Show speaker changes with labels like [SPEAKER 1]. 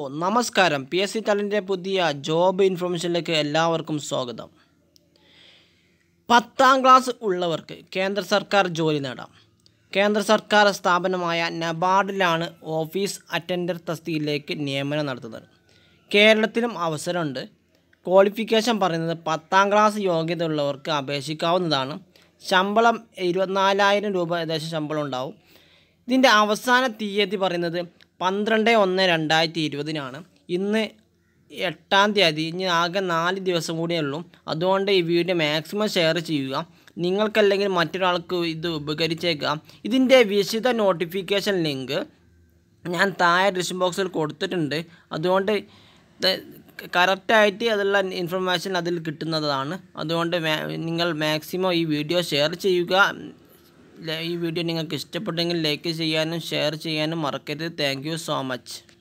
[SPEAKER 1] ഓ നമസ്കാരം P S C തലൻ്റെ പുതിയ job ഇൻഫർമേഷനിലേക്ക് എല്ലാവർക്കും സ്വാഗതം പത്താം ക്ലാസ് ഉള്ളവർക്ക് കേന്ദ്ര സർക്കാർ ജോലി നേടാം കേന്ദ്ര സർക്കാർ സ്ഥാപനമായ നബാർഡിലാണ് ഓഫീസ് അറ്റൻഡർ തസ്തിയിലേക്ക് നിയമനം നടത്തുന്നത് കേരളത്തിലും അവസരമുണ്ട് ക്വാളിഫിക്കേഷൻ പറയുന്നത് പത്താം ക്ലാസ് യോഗ്യത ഉള്ളവർക്ക് അപേക്ഷിക്കാവുന്നതാണ് ശമ്പളം ഇരുപത്തിനാലായിരം രൂപ ഏകദേശം ശമ്പളം ഉണ്ടാവും ഇതിൻ്റെ അവസാന തീയതി പറയുന്നത് പന്ത്രണ്ട് ഒന്ന് രണ്ടായിരത്തി ഇരുപതിനാണ് ഇന്ന് എട്ടാം തീയതി ഇനി ആകെ നാല് ദിവസം കൂടിയേ ഉള്ളൂ അതുകൊണ്ട് ഈ വീഡിയോ മാക്സിമം ഷെയർ ചെയ്യുക നിങ്ങൾക്കല്ലെങ്കിൽ മറ്റൊരാൾക്ക് ഇത് ഉപകരിച്ചേക്കാം ഇതിൻ്റെ വിശദ നോട്ടിഫിക്കേഷൻ ലിങ്ക് ഞാൻ താഴെ ഡിഷൻ ബോക്സിൽ കൊടുത്തിട്ടുണ്ട് അതുകൊണ്ട് കറക്റ്റായിട്ട് അതുള്ള ഇൻഫർമേഷൻ അതിൽ കിട്ടുന്നതാണ് അതുകൊണ്ട് നിങ്ങൾ മാക്സിമം ഈ വീഡിയോ ഷെയർ ചെയ്യുക ഈ വീഡിയോ നിങ്ങൾക്ക് ഇഷ്ടപ്പെട്ടെങ്കിൽ ലൈക്ക് ചെയ്യാനും ഷെയർ ചെയ്യാനും മറക്കരുത് താങ്ക് സോ മച്ച്